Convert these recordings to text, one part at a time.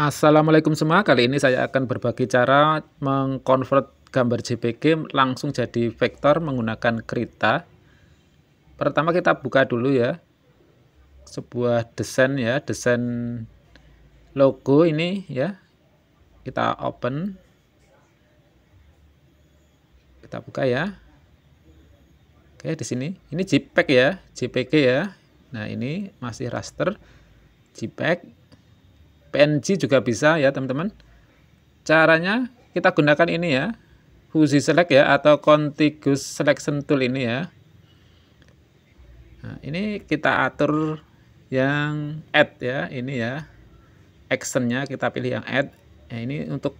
Assalamualaikum semua, kali ini saya akan berbagi cara mengkonvert gambar JPG langsung jadi vektor menggunakan Krita. Pertama kita buka dulu ya, sebuah desain ya, desain logo ini ya, kita open, kita buka ya. Oke di sini, ini JPEG ya, JPG ya. Nah ini masih raster JPEG PNG juga bisa ya teman-teman caranya kita gunakan ini ya fuzzy select ya atau contiguous selection tool ini ya nah, ini kita atur yang add ya ini ya actionnya kita pilih yang add nah, ini untuk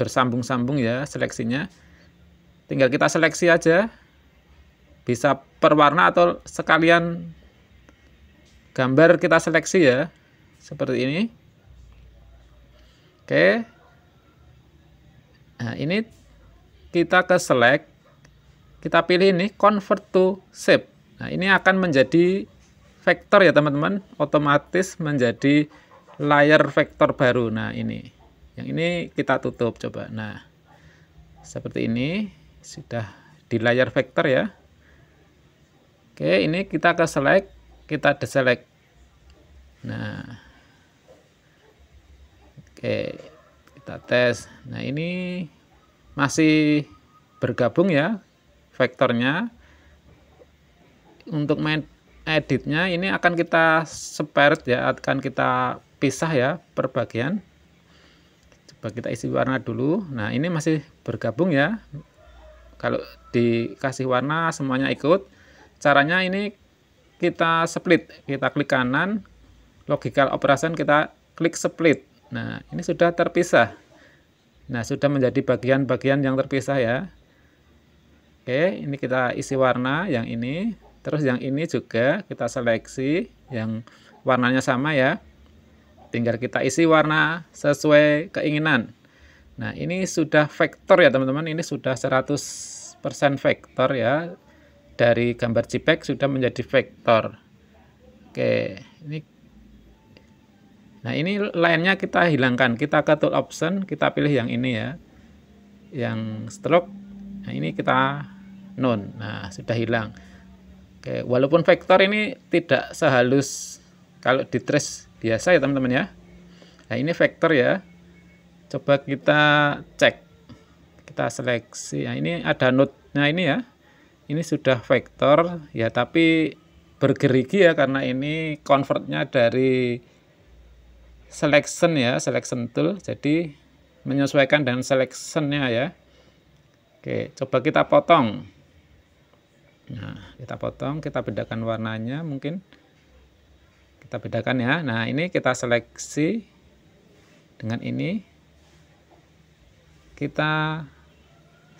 bersambung-sambung ya seleksinya tinggal kita seleksi aja bisa per warna atau sekalian gambar kita seleksi ya seperti ini Oke. Nah, ini kita ke select. Kita pilih ini convert to shape. Nah, ini akan menjadi vektor ya, teman-teman. Otomatis menjadi layer vektor baru. Nah, ini. Yang ini kita tutup coba. Nah, seperti ini sudah di layer vektor ya. Oke, ini kita ke select, kita deselect. Nah, Oke, kita tes. Nah, ini masih bergabung ya vektornya. Untuk main editnya ini akan kita separate ya, akan kita pisah ya perbagian. Coba kita isi warna dulu. Nah, ini masih bergabung ya. Kalau dikasih warna semuanya ikut. Caranya ini kita split, kita klik kanan, logical operation kita klik split Nah, ini sudah terpisah. Nah, sudah menjadi bagian-bagian yang terpisah ya. Oke, ini kita isi warna yang ini. Terus yang ini juga kita seleksi yang warnanya sama ya. Tinggal kita isi warna sesuai keinginan. Nah, ini sudah vektor ya teman-teman. Ini sudah 100% vektor ya. Dari gambar JPEG sudah menjadi vektor. Oke, ini Nah, ini lainnya kita hilangkan. Kita ke tool option, kita pilih yang ini ya. Yang stroke. Nah, ini kita none. Nah, sudah hilang. Oke, walaupun vektor ini tidak sehalus kalau di trace biasa ya, teman-teman ya. Nah, ini vektor ya. Coba kita cek. Kita seleksi. Nah, ini ada node-nya ini ya. Ini sudah vektor ya, tapi bergerigi ya karena ini convertnya dari selection ya, selection tool. Jadi menyesuaikan dengan selectionnya ya. Oke, coba kita potong. Nah, kita potong, kita bedakan warnanya mungkin. Kita bedakan ya. Nah, ini kita seleksi dengan ini. Kita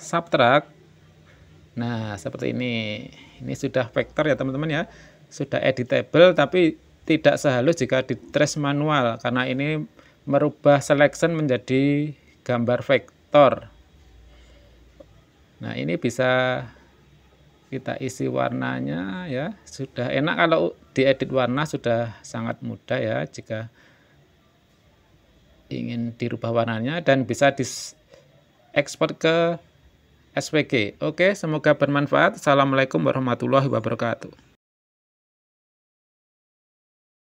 subtract. Nah, seperti ini. Ini sudah vektor ya, teman-teman ya. Sudah editable tapi tidak sehalus jika di trace manual karena ini merubah selection menjadi gambar vektor. Nah, ini bisa kita isi warnanya ya. Sudah enak kalau diedit warna sudah sangat mudah ya jika ingin dirubah warnanya dan bisa di export ke SVG. Oke, semoga bermanfaat. Assalamualaikum warahmatullahi wabarakatuh.